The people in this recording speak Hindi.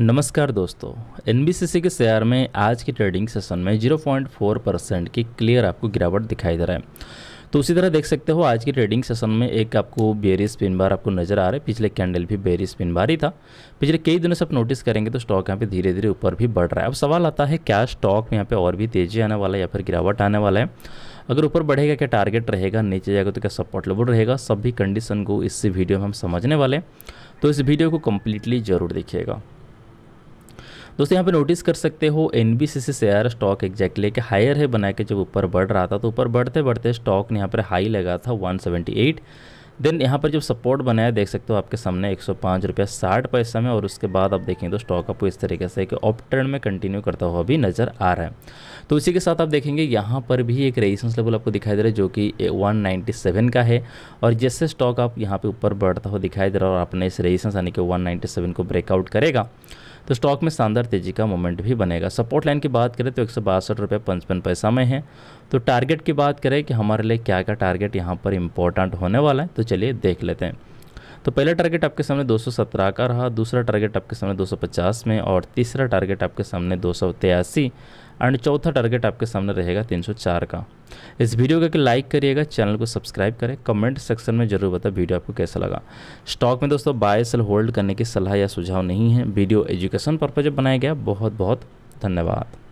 नमस्कार दोस्तों एन के शेयर में आज के ट्रेडिंग सेशन में 0.4 परसेंट की क्लियर आपको गिरावट दिखाई दे रहा है तो उसी तरह देख सकते हो आज के ट्रेडिंग सेशन में एक आपको बेरिस स्पिन बार आपको नजर आ रहा है पिछले कैंडल भी बेरिस स्पिन बार ही था पिछले कई दिनों से आप नोटिस करेंगे तो स्टॉक यहाँ पे धीरे धीरे ऊपर भी बढ़ रहा है अब सवाल आता है क्या स्टॉक में यहाँ पे और भी तेजी आने वाला है या फिर गिरावट आने वाला है अगर ऊपर बढ़ेगा क्या टारगेट रहेगा नीचे जाएगा तो क्या सपोर्ट लेवल रहेगा सभी कंडीशन को इस वीडियो में हम समझने वाले हैं तो इस वीडियो को कम्प्लीटली जरूर देखिएगा दोस्तों यहाँ पे नोटिस कर सकते हो एन शेयर स्टॉक एग्जैक्ट लेके हायर है बना के जब ऊपर बढ़ रहा था तो ऊपर बढ़ते बढ़ते स्टॉक ने यहाँ पर हाई लगा था 178 देन यहाँ पर जब सपोर्ट बनाया देख सकते हो आपके सामने एक सौ रुपया साठ पैसा में और उसके बाद आप देखें तो स्टॉक आपको इस तरीके से एक ऑप में कंटिन्यू करता हुआ भी नज़र आ रहा है तो इसी के साथ आप देखेंगे यहाँ पर भी एक रेजिस्टेंस लेवल आपको दिखाई दे रहा है जो कि 197 का है और जैसे स्टॉक आप यहाँ पे ऊपर बढ़ता हुआ दिखाई दे रहा है और आपने इस रेजिस्टेंस यानी कि 197 को ब्रेकआउट करेगा तो स्टॉक में शानदार तेजी का मोमेंट भी बनेगा सपोर्ट लाइन की बात करें तो एक सौ बासठ रुपये पैसा में है तो टारगेट की बात करें कि हमारे लिए क्या क्या टारगेट यहाँ पर इंपॉर्टेंट होने वाला है तो चलिए देख लेते हैं तो पहला टारगेट आपके सामने 217 का रहा दूसरा टारगेट आपके सामने 250 में और तीसरा टारगेट आपके सामने दो एंड चौथा टारगेट आपके सामने रहेगा 304 का इस वीडियो को लाइक करिएगा चैनल को सब्सक्राइब करें कमेंट सेक्शन में जरूर बताएं वीडियो आपको कैसा लगा स्टॉक में दोस्तों बाय सेल होल्ड करने की सलाह या सुझाव नहीं है वीडियो एजुकेशन पर्पज बनाया गया बहुत बहुत धन्यवाद